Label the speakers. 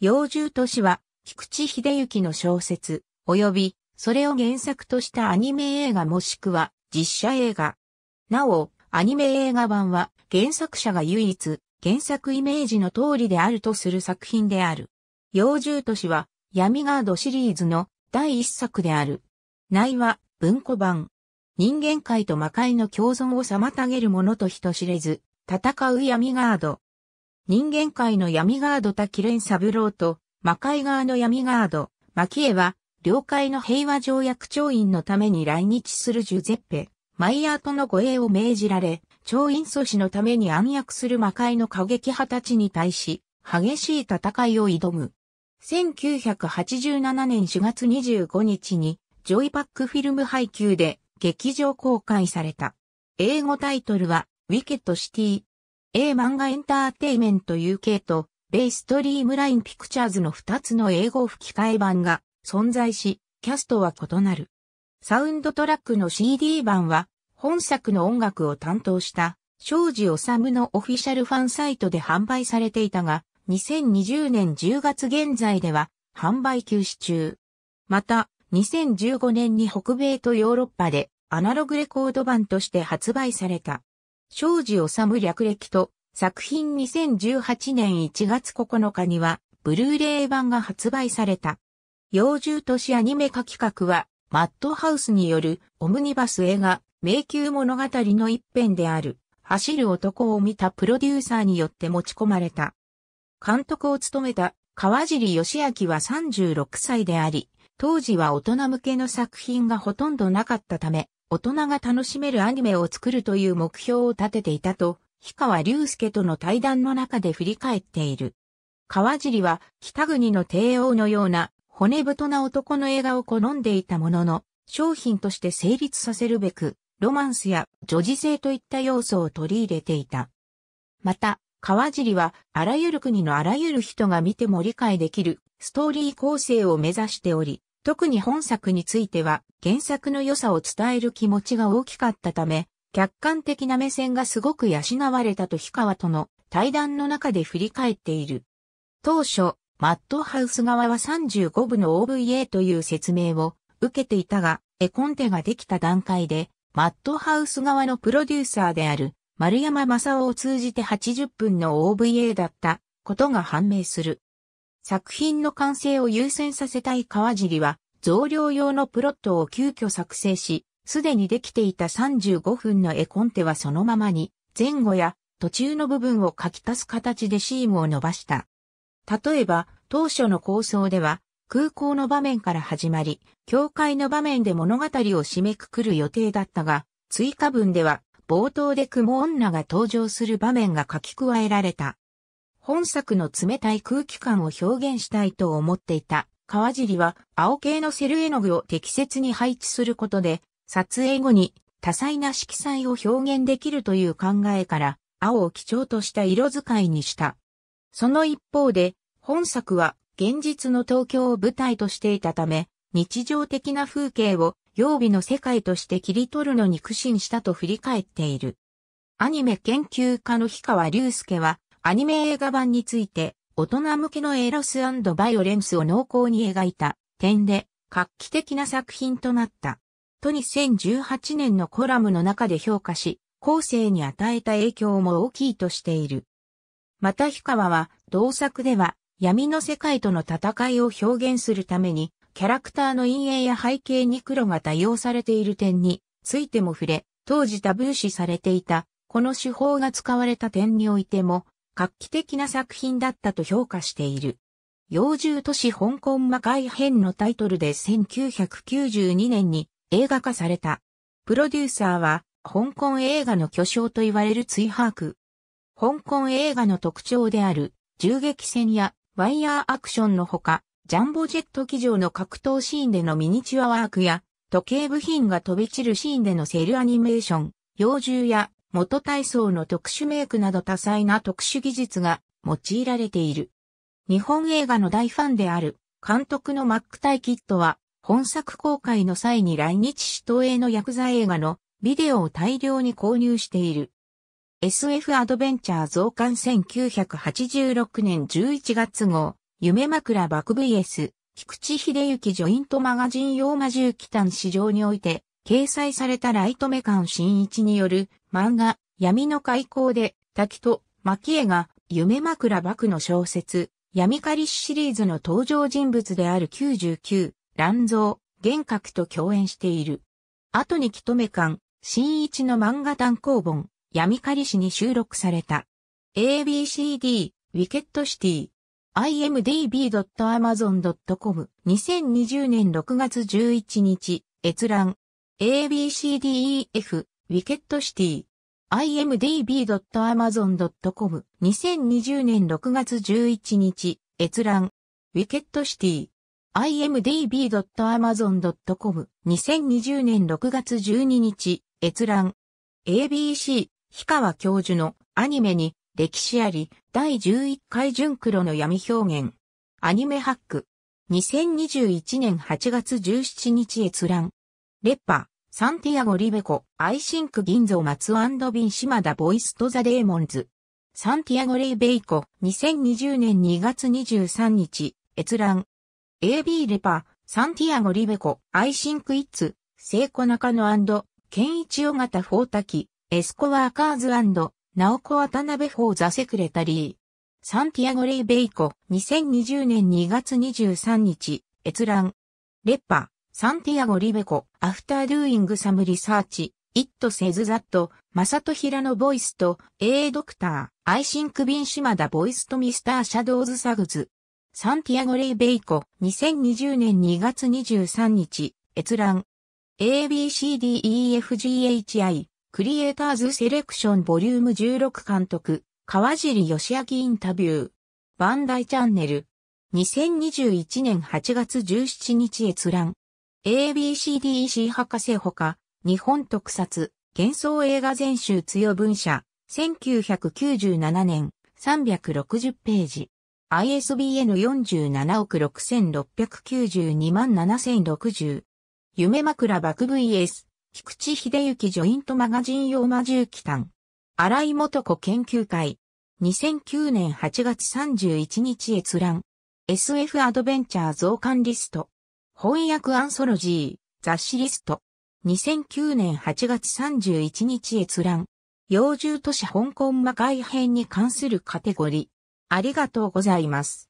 Speaker 1: 幼獣都市は、菊池秀行の小説、及び、それを原作としたアニメ映画もしくは、実写映画。なお、アニメ映画版は、原作者が唯一、原作イメージの通りであるとする作品である。幼獣都市は、闇ガードシリーズの第一作である。内は、文庫版。人間界と魔界の共存を妨げるものと人知れず、戦う闇ガード。人間界の闇ガードサブローと、魔界側の闇ガード、マキエは、領海の平和条約調印のために来日するジュゼッペ、マイヤーとの護衛を命じられ、調印阻止のために暗躍する魔界の過激派たちに対し、激しい戦いを挑む。1987年4月25日に、ジョイパックフィルム配給で劇場公開された。英語タイトルは、ウィケットシティ、A 漫画エンターテイメント UK と、ベイストリームラインピクチャーズの2つの英語吹き替え版が存在し、キャストは異なる。サウンドトラックの CD 版は、本作の音楽を担当した、庄司治のオフィシャルファンサイトで販売されていたが、2020年10月現在では、販売休止中。また、2015年に北米とヨーロッパで、アナログレコード版として発売された。庄司治略歴と作品2018年1月9日には、ブルーレイ版が発売された。幼獣都市アニメ化企画は、マッドハウスによるオムニバス映画、迷宮物語の一編である、走る男を見たプロデューサーによって持ち込まれた。監督を務めた川尻義明は36歳であり、当時は大人向けの作品がほとんどなかったため、大人が楽しめるアニメを作るという目標を立てていたと、氷川隆介との対談の中で振り返っている。川尻は北国の帝王のような骨太な男の映画を好んでいたものの、商品として成立させるべく、ロマンスや女児性といった要素を取り入れていた。また、川尻はあらゆる国のあらゆる人が見ても理解できるストーリー構成を目指しており、特に本作については原作の良さを伝える気持ちが大きかったため、客観的な目線がすごく養われたと氷川との対談の中で振り返っている。当初、マットハウス側は35部の OVA という説明を受けていたが、絵コンテができた段階で、マットハウス側のプロデューサーである丸山正夫を通じて80分の OVA だったことが判明する。作品の完成を優先させたい川尻は、増量用のプロットを急遽作成し、すでにできていた35分の絵コンテはそのままに、前後や途中の部分を書き足す形でシームを伸ばした。例えば、当初の構想では、空港の場面から始まり、教会の場面で物語を締めくくる予定だったが、追加文では、冒頭で雲女が登場する場面が書き加えられた。本作の冷たい空気感を表現したいと思っていた。川尻は青系のセル絵の具を適切に配置することで、撮影後に多彩な色彩を表現できるという考えから、青を基調とした色使いにした。その一方で、本作は現実の東京を舞台としていたため、日常的な風景を曜日の世界として切り取るのに苦心したと振り返っている。アニメ研究家の氷川隆介は、アニメ映画版について、大人向けのエロスバイオレンスを濃厚に描いた点で画期的な作品となった。と2018年のコラムの中で評価し、後世に与えた影響も大きいとしている。また氷川は、同作では闇の世界との戦いを表現するために、キャラクターの陰影や背景に黒が多用されている点についても触れ、当時タブー視されていた、この手法が使われた点においても、画期的な作品だったと評価している。幼獣都市香港魔界編のタイトルで1992年に映画化された。プロデューサーは、香港映画の巨匠と言われるツイハーク。香港映画の特徴である、銃撃戦やワイヤーアクションのほか、ジャンボジェット機上の格闘シーンでのミニチュアワークや、時計部品が飛び散るシーンでのセルアニメーション、幼獣や元体操の特殊メイクなど多彩な特殊技術が用いられている。日本映画の大ファンである監督のマック・タイ・キッドは本作公開の際に来日し東映の薬剤映画のビデオを大量に購入している。SF アドベンチャー増刊1986年11月号、夢枕爆 VS、菊池秀幸ジョイントマガジン用魔獣機炭市場において、掲載されたライトメカン新一による漫画闇の開口で滝と牧江が夢枕幕の小説闇狩りシリーズの登場人物である99、乱造、幻覚と共演している。後に木とめン新一の漫画単行本、闇狩り誌に収録された。ABCD、ウィケットシティ、imdb.amazon.com、2020年6月11日、閲覧。ABCDEF、ウィケットシティ。imdb.amazon.com 2020年6月11日、閲覧。ウィケットシティ。imdb.amazon.com 2020年6月12日、閲覧。ABC、氷川教授のアニメに歴史あり第11回純黒の闇表現。アニメハック。2021年8月17日閲覧。レッパ、サンティアゴ・リベコ、アイシンク・銀ビ松シ島田ボイスト・ザ・デーモンズ。サンティアゴ・レイベイコ、2020年2月23日、閲覧。AB レパ、サンティアゴ・リベコ、アイシンク・イッツ、セイコ・ナカノケンイチ・オガタ・フォータキ、エスコ・ワーカーズナオコ・アタナベ・フォー・ザ・セクレタリー。サンティアゴ・レイベイコ、2020年2月23日、閲覧。レッパ、サンティアゴ・リベコ、アフター・ドゥーイング・サム・リサーチ、イット・セズ・ザット、マサト・ヒラのボイスと、A ドクター、アイシンク・ビン・シマダ・ボイスとミスター・シャドウズ・サグズ。サンティアゴ・リベイコ、2020年2月23日、閲覧。ABCDEFGHI、クリエイターズ・セレクションボリューム16監督、川尻義明インタビュー。バンダイチャンネル。2021年8月17日閲覧。a b c d c 博士ほか、日本特撮、幻想映画全集強文社、1997年、360ページ。ISBN 47億6692万7060。夢枕爆 VS、菊池秀幸ジョイントマガジン用魔獣機関。荒井元子研究会。2009年8月31日閲覧。SF アドベンチャー増刊リスト。翻訳アンソロジー、雑誌リスト。2009年8月31日閲覧。幼獣都市香港魔界編に関するカテゴリー。ありがとうございます。